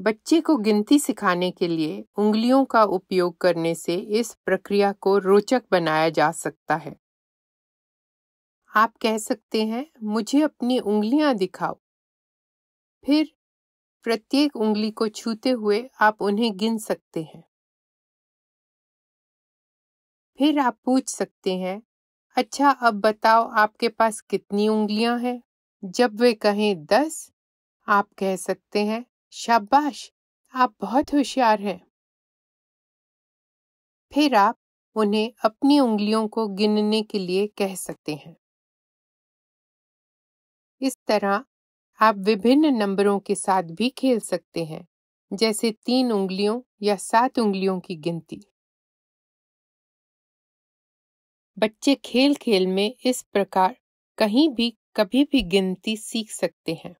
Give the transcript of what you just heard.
बच्चे को गिनती सिखाने के लिए उंगलियों का उपयोग करने से इस प्रक्रिया को रोचक बनाया जा सकता है आप कह सकते हैं मुझे अपनी उंगलियां दिखाओ फिर प्रत्येक उंगली को छूते हुए आप उन्हें गिन सकते हैं फिर आप पूछ सकते हैं अच्छा अब बताओ आपके पास कितनी उंगलियां हैं जब वे कहें दस आप कह सकते हैं शाबाश आप बहुत होशियार हैं फिर आप उन्हें अपनी उंगलियों को गिनने के लिए कह सकते हैं इस तरह आप विभिन्न नंबरों के साथ भी खेल सकते हैं जैसे तीन उंगलियों या सात उंगलियों की गिनती बच्चे खेल खेल में इस प्रकार कहीं भी कभी भी गिनती सीख सकते हैं